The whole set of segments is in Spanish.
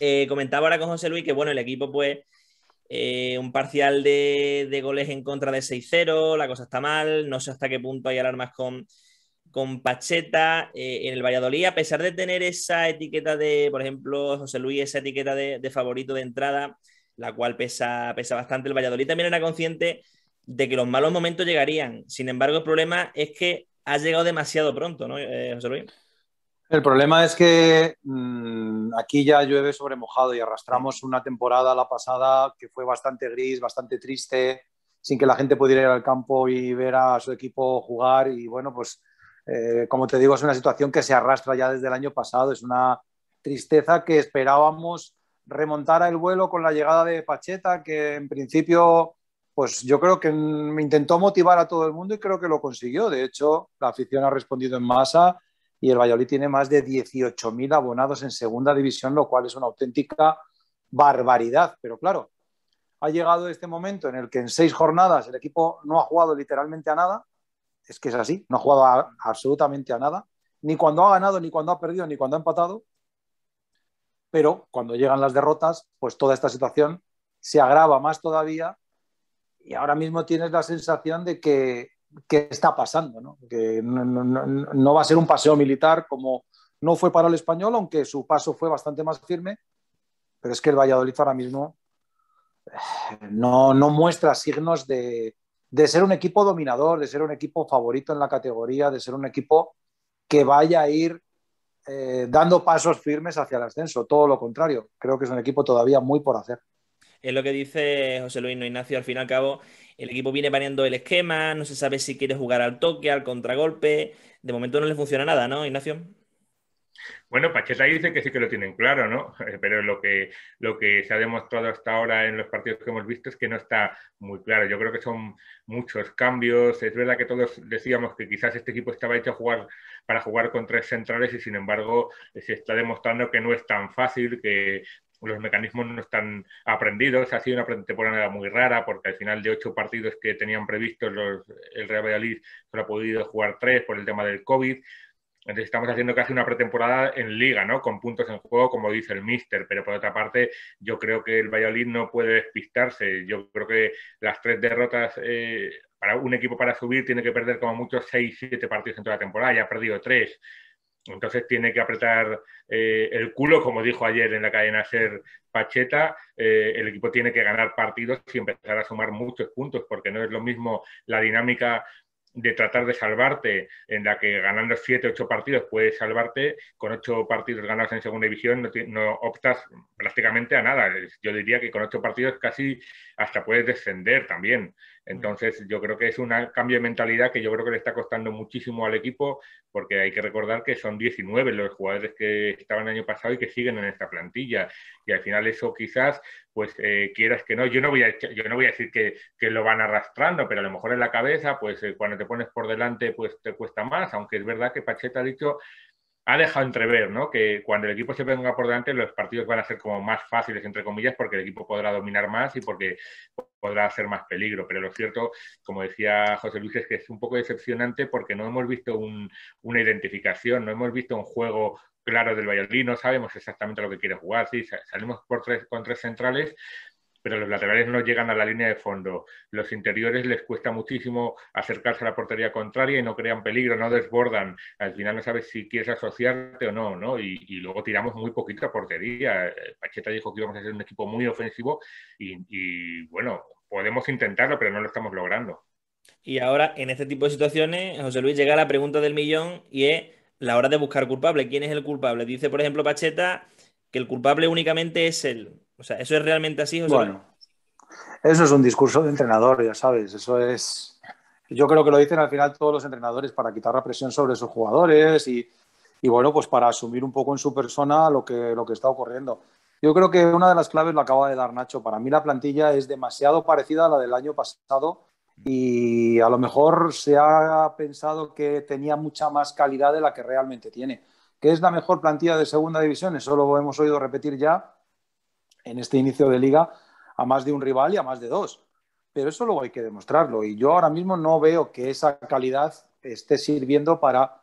Eh, comentaba ahora con José Luis que, bueno, el equipo, pues, eh, un parcial de, goles en contra de 6-0, la cosa está mal, no sé hasta qué punto hay alarmas con, con Pacheta eh, en el Valladolid, a pesar de tener esa etiqueta de, por ejemplo, José Luis, esa etiqueta de, favorito de entrada, la cual pesa, pesa bastante, el Valladolid también era consciente de que los malos momentos llegarían. Sin embargo, el problema es que ha llegado demasiado pronto, ¿no, José Luis? El problema es que mm, aquí ya llueve sobre mojado y arrastramos una temporada la pasada que fue bastante gris, bastante triste, sin que la gente pudiera ir al campo y ver a su equipo jugar. Y bueno, pues eh, como te digo, es una situación que se arrastra ya desde el año pasado. Es una tristeza que esperábamos remontar el vuelo con la llegada de Pacheta, que en principio, pues yo creo que mm, intentó motivar a todo el mundo y creo que lo consiguió. De hecho, la afición ha respondido en masa y el Valladolid tiene más de 18.000 abonados en segunda división, lo cual es una auténtica barbaridad. Pero claro, ha llegado este momento en el que en seis jornadas el equipo no ha jugado literalmente a nada, es que es así, no ha jugado absolutamente a nada, ni cuando ha ganado, ni cuando ha perdido, ni cuando ha empatado, pero cuando llegan las derrotas, pues toda esta situación se agrava más todavía y ahora mismo tienes la sensación de que qué está pasando, ¿no? que no, va a ser un paseo militar como no fue para el español, aunque su paso fue bastante más firme, pero es que el Valladolid ahora mismo eh, no, no muestra signos de, ser un equipo dominador, de ser un equipo favorito en la categoría, de ser un equipo que vaya a ir eh, dando pasos firmes hacia el ascenso, todo lo contrario, creo que es un equipo todavía muy por hacer es lo que dice José Luis, no Ignacio, al fin y al cabo, el equipo viene variando el esquema, no se sabe si quiere jugar al toque, al contragolpe, de momento no le funciona nada, ¿no, Ignacio? Bueno, Pacheta dice que sí que lo tienen claro, ¿no? Pero lo que, lo que se ha demostrado hasta ahora en los partidos que hemos visto es que no está muy claro. Yo creo que son muchos cambios. Es verdad que todos decíamos que quizás este equipo estaba hecho jugar, para jugar con tres centrales y sin embargo se está demostrando que no es tan fácil, que, los mecanismos no están aprendidos. Ha sido una pretemporada muy rara porque al final de ocho partidos que tenían previstos el Real Valladolid solo ha podido jugar tres por el tema del COVID. Entonces estamos haciendo casi una pretemporada en liga, ¿no? Con puntos en juego, como dice el míster. Pero por otra parte, yo creo que el Valladolid no puede despistarse. Yo creo que las tres derrotas eh, para un equipo para subir tiene que perder como mucho seis, siete partidos en toda la temporada. Ya ha perdido tres. Entonces tiene que apretar eh, el culo, como dijo ayer en la cadena Ser Pacheta, eh, el equipo tiene que ganar partidos y empezar a sumar muchos puntos, porque no es lo mismo la dinámica de tratar de salvarte, en la que ganando 7, 8 partidos puedes salvarte, con ocho partidos ganados en segunda división no, no, optas prácticamente a nada. Yo diría que con ocho partidos casi hasta puedes descender también. Entonces yo creo que es un cambio de mentalidad que yo creo que le está costando muchísimo al equipo, porque hay que recordar que son 19 los jugadores que estaban el año pasado y que siguen en esta plantilla. Y al final eso quizás pues eh, quieras que no, yo no voy a, yo no voy a decir que, lo van arrastrando, pero a lo mejor en la cabeza, pues eh, cuando te pones por delante, pues te cuesta más, aunque es verdad que Pacheta ha dicho, ha dejado entrever, ¿no? Que cuando el equipo se venga por delante, los partidos van a ser como más fáciles, entre comillas, porque el equipo podrá dominar más y porque podrá hacer más peligro. Pero lo cierto, como decía José Luis, es que es un poco decepcionante porque no hemos visto una identificación, no hemos visto un juego Claro, del Valladolid, no sabemos exactamente lo que quiere jugar, sí, salimos por tres, con tres centrales, pero los laterales no llegan a la línea de fondo. Los interiores les cuesta muchísimo acercarse a la portería contraria y no crean peligro, no desbordan. Al final no sabes si quieres asociarte o no, ¿no? Y, luego tiramos muy poquita portería. Eh, Pacheta dijo que íbamos a ser un equipo muy ofensivo y, y bueno, podemos intentarlo, pero no lo estamos logrando. Y ahora, en este tipo de situaciones, José Luis llega a la pregunta del millón y es la hora de buscar culpable. ¿Quién es el culpable? Dice, por ejemplo, Pacheta que el culpable únicamente es él. O sea, ¿eso es realmente así, Bueno, eso es un discurso de entrenador, ya sabes. Eso es. Yo creo que lo dicen al final todos los entrenadores para quitar la presión sobre sus jugadores y, y bueno, pues para asumir un poco en su persona lo que, lo que está ocurriendo. Yo creo que una de las claves lo acaba de dar Nacho. Para mí la plantilla es demasiado parecida a la del año pasado y a lo mejor se ha pensado que tenía mucha más calidad de la que realmente tiene. que es la mejor plantilla de segunda división? Eso lo hemos oído repetir ya en este inicio de liga a más de un rival y a más de dos. Pero eso luego hay que demostrarlo. Y yo ahora mismo no veo que esa calidad esté sirviendo para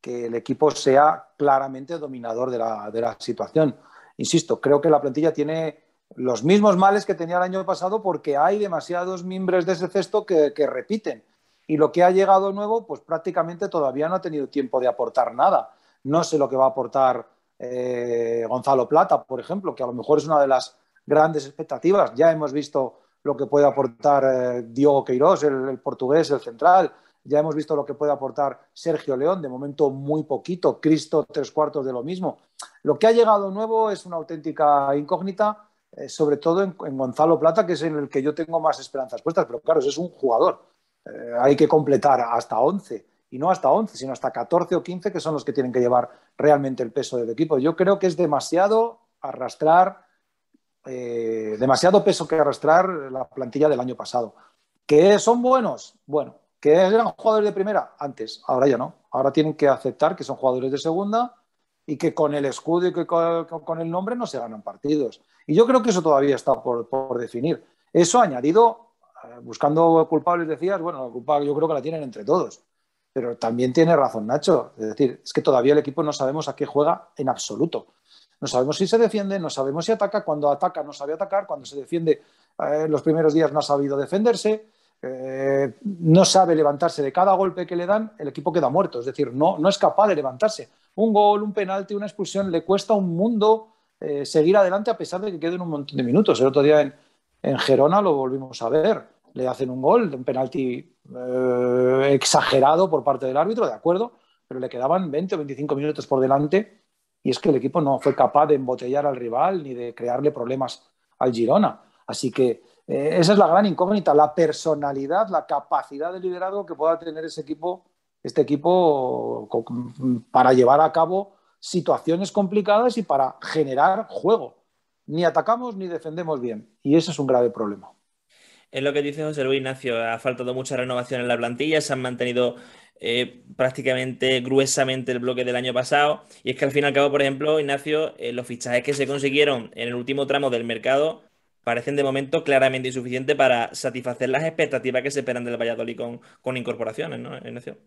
que el equipo sea claramente dominador de la, de la situación. Insisto, creo que la plantilla tiene los mismos males que tenía el año pasado porque hay demasiados mimbres de ese cesto que, repiten. Y lo que ha llegado nuevo, pues prácticamente todavía no ha tenido tiempo de aportar nada. No sé lo que va a aportar eh, Gonzalo Plata, por ejemplo, que a lo mejor es una de las grandes expectativas. Ya hemos visto lo que puede aportar Diego eh, Diogo Queiroz, el, portugués, el central. Ya hemos visto lo que puede aportar Sergio León, de momento muy poquito. Cristo, tres cuartos de lo mismo. Lo que ha llegado nuevo es una auténtica incógnita eh, sobre todo en, Gonzalo Plata, que es en el que yo tengo más esperanzas puestas, pero claro, es un jugador. Eh, hay que completar hasta 11, y no hasta 11, sino hasta 14 o 15, que son los que tienen que llevar realmente el peso del equipo. Yo creo que es demasiado arrastrar, eh, demasiado peso que arrastrar la plantilla del año pasado. ¿Que son buenos? Bueno, ¿que eran jugadores de primera? Antes, ahora ya no. Ahora tienen que aceptar que son jugadores de segunda y que con el escudo y que con el nombre no se ganan partidos. Y yo creo que eso todavía está por, definir. Eso añadido, eh, buscando culpables, decías, bueno, la culpa yo creo que la tienen entre todos. Pero también tiene razón Nacho. Es decir, es que todavía el equipo no sabemos a qué juega en absoluto. No sabemos si se defiende, no sabemos si ataca. Cuando ataca no sabe atacar. Cuando se defiende en eh, los primeros días no ha sabido defenderse. Eh, no sabe levantarse de cada golpe que le dan, el equipo queda muerto. Es decir, no, no es capaz de levantarse. Un gol, un penalti, una expulsión le cuesta un mundo eh, seguir adelante a pesar de que queden un montón de minutos. El otro día en, en Gerona lo volvimos a ver. Le hacen un gol, un penalti eh, exagerado por parte del árbitro, de acuerdo, pero le quedaban 20 o 25 minutos por delante y es que el equipo no fue capaz de embotellar al rival ni de crearle problemas al Girona. Así que eh, esa es la gran incógnita, la personalidad, la capacidad de liderazgo que pueda tener ese equipo, este equipo para llevar a cabo situaciones complicadas y para generar juego. Ni atacamos ni defendemos bien. Y ese es un grave problema. Es lo que dice José Luis Ignacio, ha faltado mucha renovación en la plantilla, se han mantenido eh, prácticamente gruesamente el bloque del año pasado. Y es que al fin y al cabo, por ejemplo, Ignacio, eh, los fichajes que se consiguieron en el último tramo del mercado parecen de momento claramente insuficientes para satisfacer las expectativas que se esperan del Valladolid con, con incorporaciones, ¿no, Ignacio?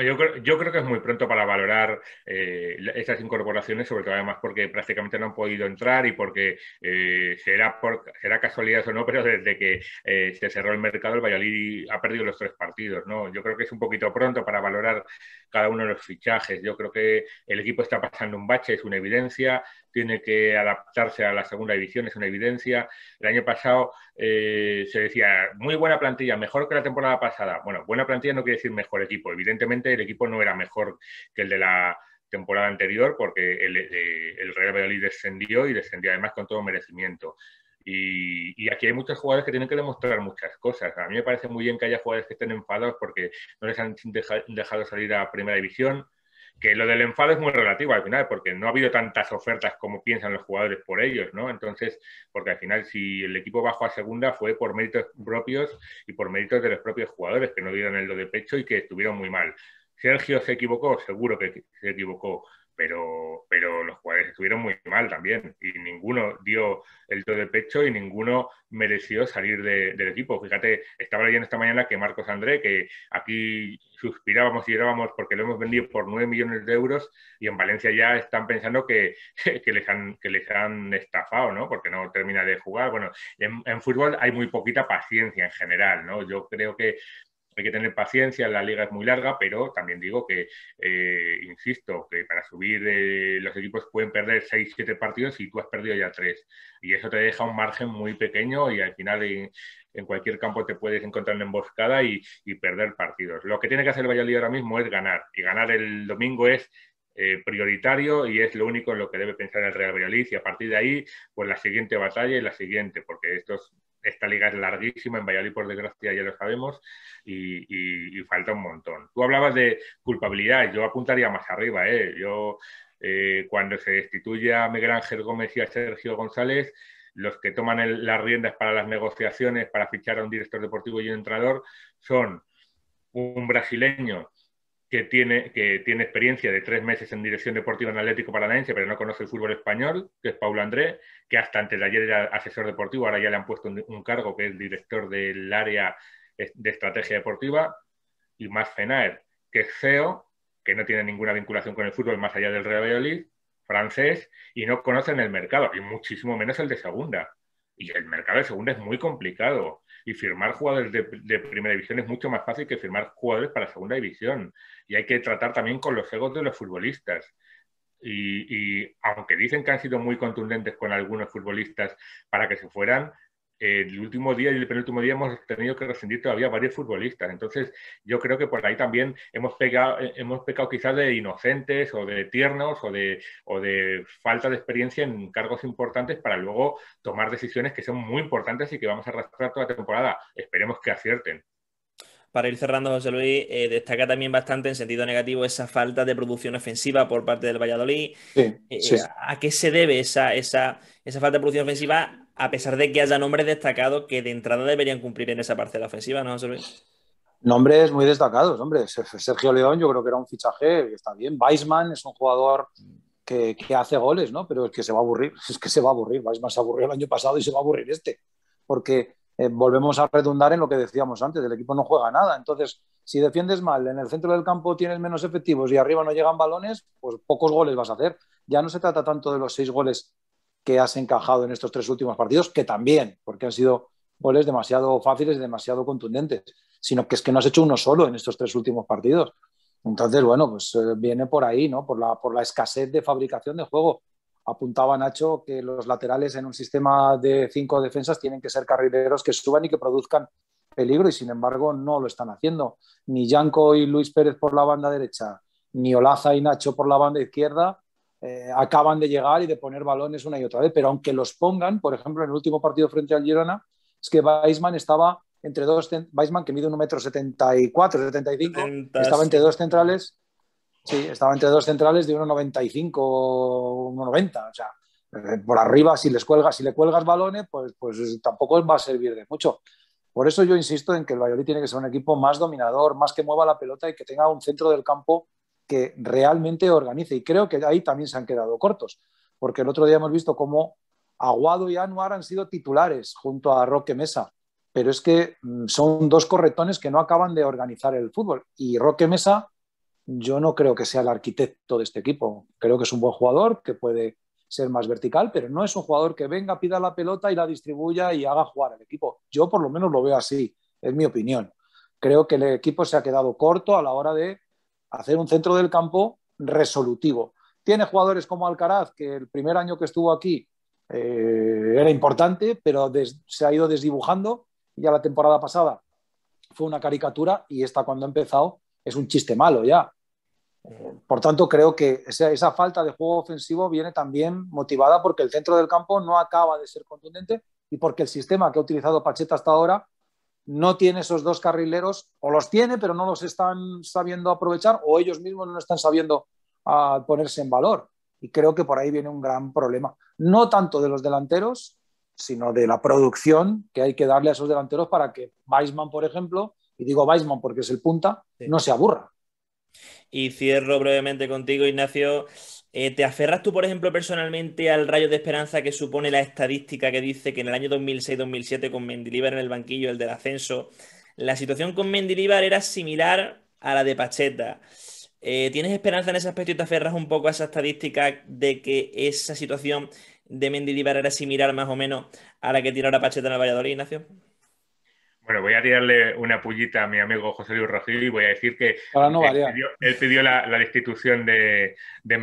yo, creo, que es muy pronto para valorar eh, estas incorporaciones, sobre todo además porque prácticamente no han podido entrar y porque eh, será, por, será casualidad o no, pero desde que eh, se cerró el mercado el Valladolid ha perdido los tres partidos. ¿no? Yo creo que es un poquito pronto para valorar cada uno de los fichajes. Yo creo que el equipo está pasando un bache, es una evidencia, tiene que adaptarse a la segunda división, es una evidencia. El año pasado eh, se decía, muy buena plantilla, mejor que la temporada pasada. Bueno, buena plantilla no quiere decir mejor equipo. Evidentemente el equipo no era mejor que el de la temporada anterior porque el, eh, Real Madrid descendió y descendió además con todo merecimiento. Y, y, aquí hay muchos jugadores que tienen que demostrar muchas cosas. A mí me parece muy bien que haya jugadores que estén enfadados porque no les han dejado salir a primera división, que lo del enfado es muy relativo al final, porque no ha habido tantas ofertas como piensan los jugadores por ellos, ¿no? Entonces, porque al final si el equipo bajó a segunda fue por méritos propios y por méritos de los propios jugadores que no dieron el lo de pecho y que estuvieron muy mal. Sergio se equivocó, seguro que se equivocó pero, pero los jugadores estuvieron muy mal también y ninguno dio el todo de pecho y ninguno mereció salir del equipo. Fíjate, estaba leyendo esta mañana que Marcos André, que aquí suspirábamos y llorábamos porque lo hemos vendido por 9 millones de euros y en Valencia ya están pensando que, que, les, han, que les han estafado, ¿no? Porque no termina de jugar. Bueno, en, en fútbol hay muy poquita paciencia en general, ¿no? Yo creo que hay que tener paciencia, la liga es muy larga, pero también digo que, eh, insisto, que para subir eh, los equipos pueden perder 6, 7 partidos y tú has perdido ya 3. Y eso te deja un margen muy pequeño y al final en, cualquier campo te puedes encontrar en emboscada y, perder partidos. Lo que tiene que hacer el Valladolid ahora mismo es ganar. Y ganar el domingo es eh, prioritario y es lo único en lo que debe pensar el Real Valladolid. Y a partir de ahí, pues la siguiente batalla y la siguiente, porque estos esta liga es larguísima, en Valladolid por desgracia ya lo sabemos, y, falta un montón. Tú hablabas de culpabilidad, yo apuntaría más arriba, ¿eh? Yo, eh, cuando se destituye a Miguel Ángel Gómez y a Sergio González, los que toman las riendas para las negociaciones, para fichar a un director deportivo y un entrenador, son un brasileño que tiene, que tiene experiencia de tres meses en dirección deportiva en Atlético Paranaense, pero no conoce el fútbol español, que es Paulo André, que hasta antes de ayer era asesor deportivo, ahora ya le han puesto un, cargo que es director del área eh, de estrategia deportiva, y más Fenaer, que es CEO, que no tiene ninguna vinculación con el fútbol más allá del Real Valladolid, francés, y no conocen el mercado, y muchísimo menos el de segunda. Y el mercado de segunda es muy complicado. Y firmar jugadores de, primera división es mucho más fácil que firmar jugadores para segunda división. Y hay que tratar también con los egos de los futbolistas. Y, y aunque dicen que han sido muy contundentes con algunos futbolistas para que se fueran, el último día y el penúltimo día hemos tenido que rescindir todavía varios futbolistas. Entonces, yo creo que por ahí también hemos, eh, hemos pecado quizás de inocentes o de tiernos o de, o de falta de experiencia en cargos importantes para luego tomar decisiones que son muy importantes y que vamos a arrastrar toda la temporada. Esperemos que acierten. Para ir cerrando, José Luis, eh, destaca también bastante en sentido negativo esa falta de producción ofensiva por parte del Valladolid. Eh, ¿A qué se debe esa, esa, esa falta de producción ofensiva a pesar de que haya nombres destacados que de entrada deberían cumplir en esa parcela ofensiva, ¿no, Nombres muy destacados, hombre. Sergio León yo creo que era un fichaje está bien. Weisman es un jugador que, hace goles, ¿no? Pero es que se va a aburrir, es que se va a aburrir. Weisman se aburrió el año pasado y se va a aburrir este. Porque eh, volvemos a redundar en lo que decíamos antes, el equipo no juega nada. Entonces, si defiendes mal, en el centro del campo tienes menos efectivos y arriba no llegan balones, pues pocos goles vas a hacer. Ya no se trata tanto de los seis goles que has encajado en estos tres últimos partidos, que también, porque han sido goles demasiado fáciles y demasiado contundentes, sino que es que no has hecho uno solo en estos tres últimos partidos. Entonces, bueno, pues eh, viene por ahí, ¿no? Por la, por la escasez de fabricación de juego. Apuntaba Nacho que los laterales en un sistema de cinco defensas tienen que ser carrileros que suban y que produzcan peligro y sin embargo no lo están haciendo. Ni Yanco y Luis Pérez por la banda derecha, ni Olaza y Nacho por la banda izquierda, eh, acaban de llegar y de poner balones una y otra vez, pero aunque los pongan, por ejemplo, en el último partido frente al Girona, es que Weisman estaba entre dos, Weisman que mide 1,74 75, estaba entre dos centrales, sí, estaba entre dos centrales de 1,95 o 1,90, o sea, eh, por arriba si les cuelgas, si le cuelgas balones, pues, pues tampoco va a servir de mucho. Por eso yo insisto en que el Valladolid tiene que ser un equipo más dominador, más que mueva la pelota y que tenga un centro del campo que realmente organice. Y creo que ahí también se han quedado cortos, porque el otro día hemos visto cómo Aguado y Anuar han sido titulares junto a Roque Mesa, pero es que mm, son dos corretones que no acaban de organizar el fútbol. Y Roque Mesa, yo no creo que sea el arquitecto de este equipo. Creo que es un buen jugador, que puede ser más vertical, pero no es un jugador que venga, pida la pelota y la distribuya y haga jugar al equipo. Yo por lo menos lo veo así, es mi opinión. Creo que el equipo se ha quedado corto a la hora de hacer un centro del campo resolutivo. Tiene jugadores como Alcaraz, que el primer año que estuvo aquí eh, era importante, pero se ha ido desdibujando. Ya la temporada pasada fue una caricatura y esta cuando ha empezado es un chiste malo ya. Eh, por tanto, creo que esa, esa, falta de juego ofensivo viene también motivada porque el centro del campo no acaba de ser contundente y porque el sistema que ha utilizado Pacheta hasta ahora no tiene esos dos carrileros, o los tiene, pero no los están sabiendo aprovechar, o ellos mismos no están sabiendo ah, ponerse en valor. Y creo que por ahí viene un gran problema, no tanto de los delanteros, sino de la producción que hay que darle a esos delanteros para que Weisman, por ejemplo, y digo Weisman porque es el punta, no se aburra. Y cierro brevemente contigo, Ignacio. Eh, ¿Te aferras tú, por ejemplo, personalmente al rayo de esperanza que supone la estadística que dice que en el año 2006-2007 con Mendilibar en el banquillo, el del ascenso, la situación con Mendilibar era similar a la de Pacheta? Eh, ¿Tienes esperanza en ese aspecto y te aferras un poco a esa estadística de que esa situación de Mendilibar era similar más o menos a la que tiene ahora Pacheta en el Valladolid, Ignacio? Bueno, voy a tirarle una pullita a mi amigo José Luis Rogil y voy a decir que no él, pidió, la, destitución de, de,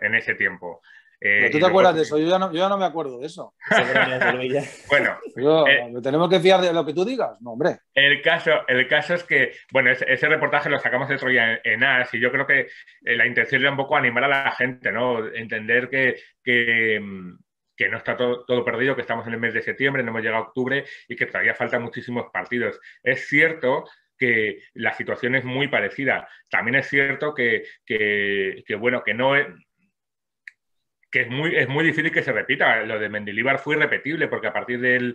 en ese tiempo. Eh, tú te acuerdas de pues, eso? Yo ya, no, me acuerdo de eso. bueno, yo, eh, tenemos que fiar de lo que tú digas, no, hombre. El caso, el caso es que, bueno, ese, reportaje lo sacamos el otro día en, AS y yo creo que eh, la intención era un poco animar a la gente, ¿no? Entender que, que mm, que no está todo, perdido, que estamos en el mes de septiembre, no hemos llegado a octubre y que todavía faltan muchísimos partidos. Es cierto que la situación es muy parecida. También es cierto que, que bueno, que no es que es muy, es muy difícil que se repita. Lo de Mendilibar fue irrepetible porque a partir de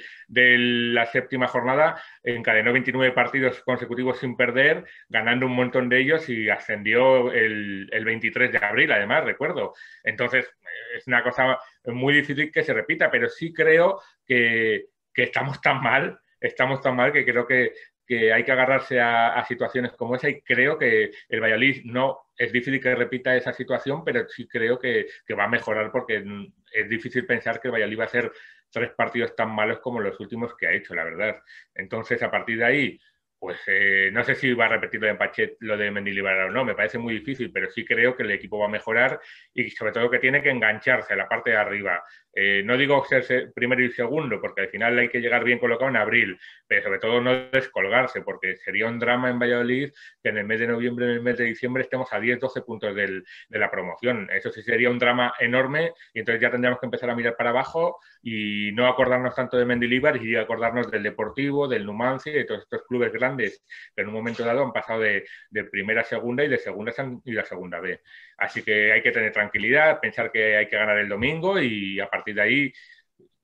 la séptima jornada encadenó 29 partidos consecutivos sin perder, ganando un montón de ellos y ascendió el, 23 de abril, además, recuerdo. Entonces, es una cosa muy difícil que se repita, pero sí creo que, que estamos tan mal, estamos tan mal que creo que, que hay que agarrarse a, situaciones como esa y creo que el Valladolid no es difícil que repita esa situación, pero sí creo que, va a mejorar porque mm, es difícil pensar que el Valladolid va a hacer tres partidos tan malos como los últimos que ha hecho, la verdad. Entonces, a partir de ahí, pues eh, no sé si va a repetir lo de Pachet, lo de Mendilibar o no, me parece muy difícil, pero sí creo que el equipo va a mejorar y sobre todo que tiene que engancharse a la parte de arriba, eh, no digo ser primero y segundo, porque al final hay que llegar bien colocado en abril, pero sobre todo no descolgarse, porque sería un drama en Valladolid que en el mes de noviembre, en el mes de diciembre estemos a 10, 12 puntos del, de la promoción. Eso sí sería un drama enorme y entonces ya tendríamos que empezar a mirar para abajo y no acordarnos tanto de Mendilibar y acordarnos del Deportivo, del Numancia y de todos estos clubes grandes que en un momento dado han pasado de, de primera a segunda y de segunda y la segunda B. Así que hay que tener tranquilidad, pensar que hay que ganar el domingo y a partir y de ahí,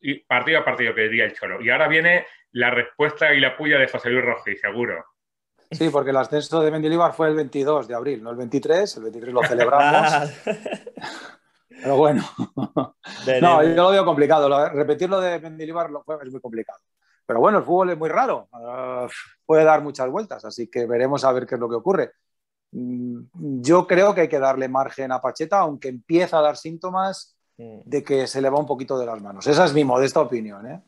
y partido a partido, que diría el Cholo. Y ahora viene la respuesta y la puya de José Luis Roji, seguro. Sí, porque el ascenso de Mendilibar fue el 22 de abril, no el 23. El 23 lo celebramos. Ah. Pero bueno, no, yo lo veo complicado. Repetir lo de Mendilibar es muy complicado. Pero bueno, el fútbol es muy raro. Ah, puede dar muchas vueltas, así que veremos a ver qué es lo que ocurre. Mm, yo creo que hay que darle margen a Pacheta, aunque empieza a dar síntomas Mm. de que se le va un poquito de las manos. Esa es mi modesta opinión. ¿eh?